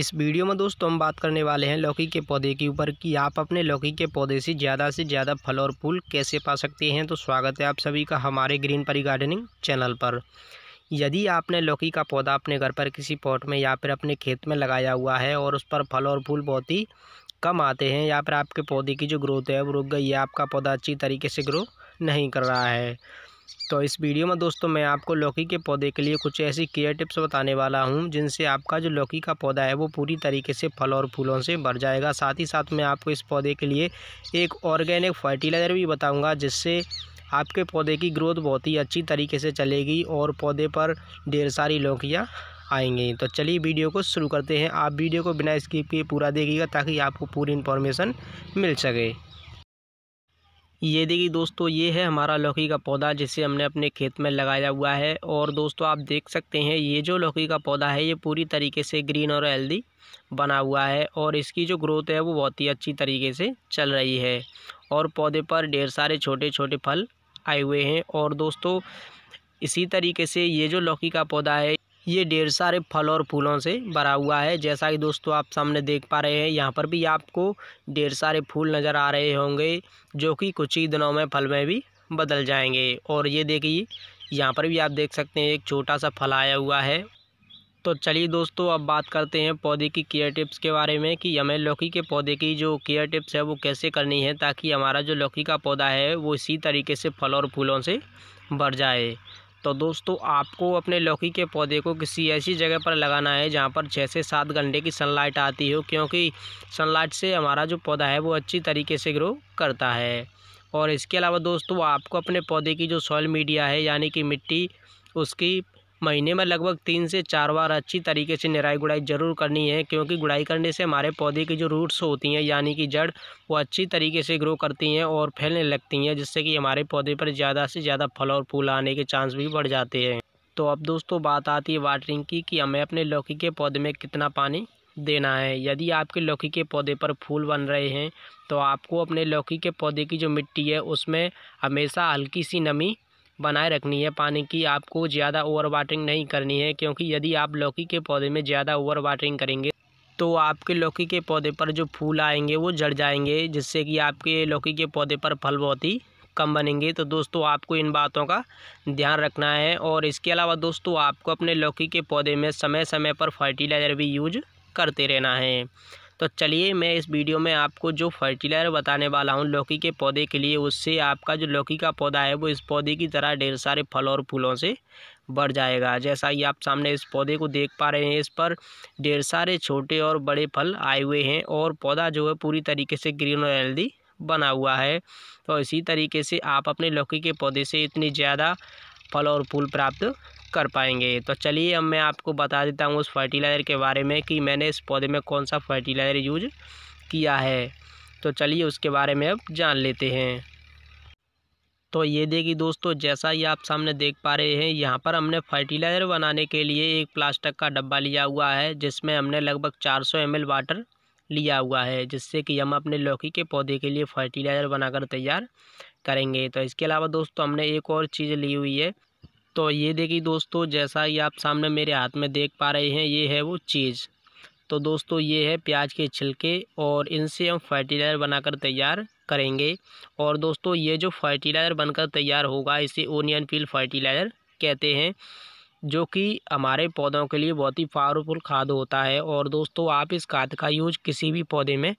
इस वीडियो में दोस्तों हम बात करने वाले हैं लौकी के पौधे के ऊपर कि आप अपने लौकी के पौधे से ज़्यादा से ज़्यादा फल और फूल कैसे पा सकते हैं तो स्वागत है आप सभी का हमारे ग्रीन परी गार्डनिंग चैनल पर यदि आपने लौकी का पौधा अपने घर पर किसी पॉट में या फिर अपने खेत में लगाया हुआ है और उस पर फल और फूल बहुत ही कम आते हैं या फिर आपके पौधे की जो ग्रोथ है वो रुक गई है आपका पौधा अच्छी तरीके से ग्रो नहीं कर रहा है तो इस वीडियो में दोस्तों मैं आपको लौकी के पौधे के लिए कुछ ऐसी केयर टिप्स बताने वाला हूं जिनसे आपका जो लौकी का पौधा है वो पूरी तरीके से फल और फूलों से भर जाएगा साथ ही साथ मैं आपको इस पौधे के लिए एक ऑर्गेनिक फर्टिलाइज़र भी बताऊंगा जिससे आपके पौधे की ग्रोथ बहुत ही अच्छी तरीके से चलेगी और पौधे पर ढेर सारी लौकियाँ आएँगी तो चलिए वीडियो को शुरू करते हैं आप वीडियो को बिना स्किप किए पूरा देखिएगा ताकि आपको पूरी इन्फॉर्मेशन मिल सके ये देखिए दोस्तों ये है हमारा लौकी का पौधा जिसे हमने अपने खेत में लगाया हुआ है और दोस्तों आप देख सकते हैं ये जो लौकी का पौधा है ये पूरी तरीके से ग्रीन और हेल्दी बना हुआ है और इसकी जो ग्रोथ है वो बहुत ही अच्छी तरीके से चल रही है और पौधे पर ढेर सारे छोटे छोटे फल आए हुए हैं और दोस्तों इसी तरीके से ये जो लौकी का पौधा है ये ढेर सारे फल और फूलों से भरा हुआ है जैसा कि दोस्तों आप सामने देख पा रहे हैं यहाँ पर भी आपको ढेर सारे फूल नज़र आ रहे होंगे जो कि कुछ ही दिनों में फल में भी बदल जाएंगे और ये देखिए यहाँ पर भी आप देख सकते हैं एक छोटा सा फल आया हुआ है तो चलिए दोस्तों अब बात करते हैं पौधे की केयर टिप्स के बारे में कि हमें लौकी के पौधे की जो केयर टिप्स है वो कैसे करनी है ताकि हमारा जो लौकी का पौधा है वो इसी तरीके से फल और फूलों से भर जाए तो दोस्तों आपको अपने लौकी के पौधे को किसी ऐसी जगह पर लगाना है जहाँ पर छः से सात घंटे की सनलाइट आती हो क्योंकि सनलाइट से हमारा जो पौधा है वो अच्छी तरीके से ग्रो करता है और इसके अलावा दोस्तों आपको अपने पौधे की जो सॉइल मीडिया है यानी कि मिट्टी उसकी महीने में लगभग तीन से चार बार अच्छी तरीके से निराई गुड़ाई ज़रूर करनी है क्योंकि गुड़ाई करने से हमारे पौधे की जो रूट्स होती हैं यानी कि जड़ वो अच्छी तरीके से ग्रो करती हैं और फैलने लगती हैं जिससे कि हमारे पौधे पर ज़्यादा से ज़्यादा फल और फूल आने के चांस भी बढ़ जाते हैं तो अब दोस्तों बात आती है वाटरिंग की कि हमें अपने लौकी के पौधे में कितना पानी देना है यदि आपके लौकी के पौधे पर फूल बन रहे हैं तो आपको अपने लौकी के पौधे की जो मिट्टी है उसमें हमेशा हल्की सी नमी बनाए रखनी है पानी की आपको ज़्यादा ओवर वाटरिंग नहीं करनी है क्योंकि यदि आप लौकी के पौधे में ज़्यादा ओवर वाटरिंग करेंगे तो आपके लौकी के पौधे पर जो फूल आएंगे वो जड़ जाएंगे जिससे कि आपके लौकी के पौधे पर फल बहुत ही कम बनेंगे तो दोस्तों आपको इन बातों का ध्यान रखना है और इसके अलावा दोस्तों आपको अपने लौकी के पौधे में समय समय पर फर्टिलाइज़र भी यूज करते रहना है तो चलिए मैं इस वीडियो में आपको जो फर्टिलाइजर बताने वाला हूँ लौकी के पौधे के लिए उससे आपका जो लौकी का पौधा है वो इस पौधे की तरह ढेर सारे फल और फूलों से बढ़ जाएगा जैसा ही आप सामने इस पौधे को देख पा रहे हैं इस पर ढेर सारे छोटे और बड़े फल आए हुए हैं और पौधा जो है पूरी तरीके से ग्रीन और हेल्दी बना हुआ है तो इसी तरीके से आप अपने लौकी के पौधे से इतनी ज़्यादा फल और फूल प्राप्त कर पाएंगे तो चलिए अब मैं आपको बता देता हूँ उस फर्टिलाइज़र के बारे में कि मैंने इस पौधे में कौन सा फर्टिलाइज़र यूज किया है तो चलिए उसके बारे में अब जान लेते हैं तो ये देखिए दोस्तों जैसा ही आप सामने देख पा रहे हैं यहाँ पर हमने फर्टिलाइज़र बनाने के लिए एक प्लास्टिक का डब्बा लिया हुआ है जिसमें हमने लगभग 400 सौ वाटर लिया हुआ है जिससे कि हम अपने लौकी के पौधे के लिए फर्टिलाइज़र बनाकर तैयार करेंगे तो इसके अलावा दोस्तों हमने एक और चीज़ ली हुई है तो ये देखिए दोस्तों जैसा ही आप सामने मेरे हाथ में देख पा रहे हैं ये है वो चीज़ तो दोस्तों ये है प्याज के छिलके और इनसे हम फर्टिलाइज़र बनाकर तैयार करेंगे और दोस्तों ये जो फर्टिलाइज़र बनकर तैयार होगा इसे ओनियन पील फर्टिलाइज़र कहते हैं जो कि हमारे पौधों के लिए बहुत ही पावरफुल खाद होता है और दोस्तों आप इस खाद का यूज किसी भी पौधे में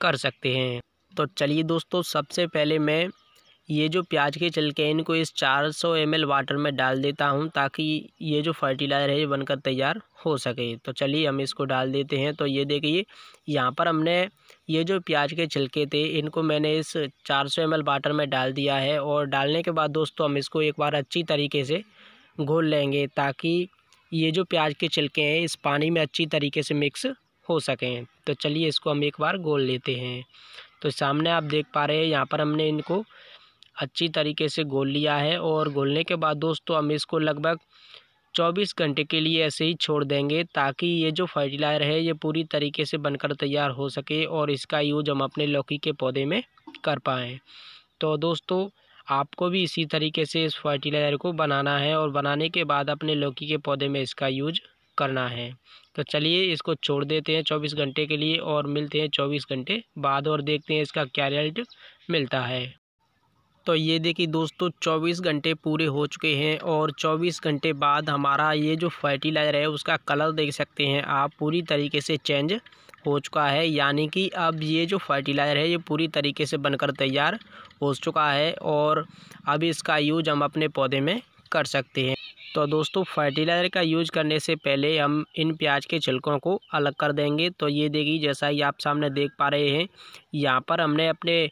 कर सकते हैं तो चलिए दोस्तों सबसे पहले मैं ये जो प्याज के छिलके हैं इनको इस 400 सौ वाटर में डाल देता हूँ ताकि ये जो फर्टिलाइज़र है ये बनकर तैयार हो सके तो चलिए हम इसको डाल देते हैं तो ये देखिए यहाँ पर हमने ये जो प्याज के छिलके थे इनको मैंने इस 400 सौ वाटर में डाल दिया है और डालने के बाद दोस्तों हम इसको एक बार अच्छी तरीके से घोल लेंगे ताकि ये जो प्याज के छिलके हैं इस पानी में अच्छी तरीके से मिक्स हो सकें तो चलिए इसको हम एक बार घोल लेते हैं तो सामने आप देख पा रहे हैं यहाँ पर हमने इनको अच्छी तरीके से घोल लिया है और घोलने के बाद दोस्तों हम इसको लगभग 24 घंटे के लिए ऐसे ही छोड़ देंगे ताकि ये जो फर्टिलाइजर है ये पूरी तरीके से बनकर तैयार हो सके और इसका यूज हम अपने लौकी के पौधे में कर पाएँ तो दोस्तों आपको भी इसी तरीके से इस फर्टिलाइज़र को बनाना है और बनाने के बाद अपने लौकी के पौधे में इसका यूज करना है तो चलिए इसको छोड़ देते हैं चौबीस घंटे के लिए और मिलते हैं चौबीस घंटे बाद और देखते हैं इसका क्या रिजल्ट मिलता है तो ये देखिए दोस्तों 24 घंटे पूरे हो चुके हैं और 24 घंटे बाद हमारा ये जो फर्टिलाइज़र है उसका कलर देख सकते हैं आप पूरी तरीके से चेंज हो चुका है यानी कि अब ये जो फर्टिलाइज़र है ये पूरी तरीके से बनकर तैयार हो चुका है और अब इसका यूज हम अपने पौधे में कर सकते हैं तो दोस्तों फर्टिलाइज़र का यूज करने से पहले हम इन प्याज के छिलकों को अलग कर देंगे तो ये देखिए जैसा ही आप सामने देख पा रहे हैं यहाँ पर हमने अपने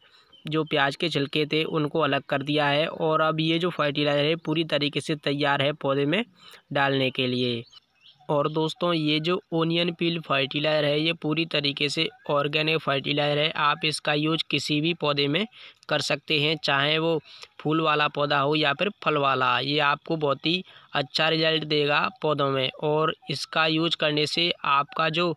जो प्याज के छिलके थे उनको अलग कर दिया है और अब ये जो फर्टिलाइज़र है पूरी तरीके से तैयार है पौधे में डालने के लिए और दोस्तों ये जो ओनियन पील फर्टिलाइज़र है ये पूरी तरीके से ऑर्गेनिक फर्टिलाइज़र है आप इसका यूज किसी भी पौधे में कर सकते हैं चाहे वो फूल वाला पौधा हो या फिर फल वाला ये आपको बहुत ही अच्छा रिजल्ट देगा पौधों में और इसका यूज करने से आपका जो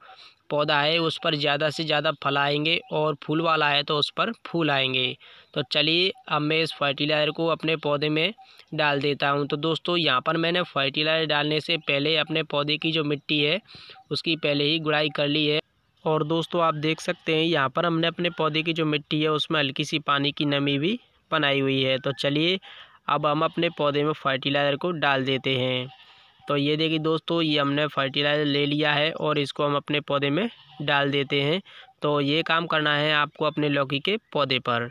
पौधा है उस पर ज़्यादा से ज़्यादा फल आएंगे और फूल वाला है तो उस पर फूल आएंगे तो चलिए अब मैं इस फर्टिलाइज़र को अपने पौधे में डाल देता हूँ तो दोस्तों यहाँ पर मैंने फर्टिलाइज़र डालने से पहले अपने पौधे की जो मिट्टी है उसकी पहले ही गुड़ाई कर ली है और दोस्तों आप देख सकते हैं यहाँ पर हमने अपने पौधे की जो मिट्टी है उसमें हल्की सी पानी की नमी भी बनाई हुई है तो चलिए अब हम अपने पौधे में फर्टिलाइज़र को डाल देते हैं तो ये देखिए दोस्तों ये हमने फर्टिलाइज़र ले लिया है और इसको हम अपने पौधे में डाल देते हैं तो ये काम करना है आपको अपने लौकी के पौधे पर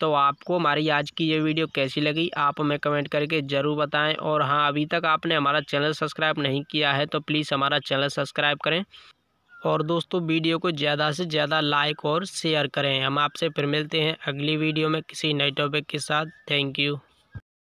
तो आपको हमारी आज की ये वीडियो कैसी लगी आप हमें कमेंट करके ज़रूर बताएं और हाँ अभी तक आपने हमारा चैनल सब्सक्राइब नहीं किया है तो प्लीज़ हमारा चैनल सब्सक्राइब करें और दोस्तों वीडियो को ज़्यादा से ज़्यादा लाइक और शेयर करें हम आपसे फिर मिलते हैं अगली वीडियो में किसी नए टॉपिक के साथ थैंक यू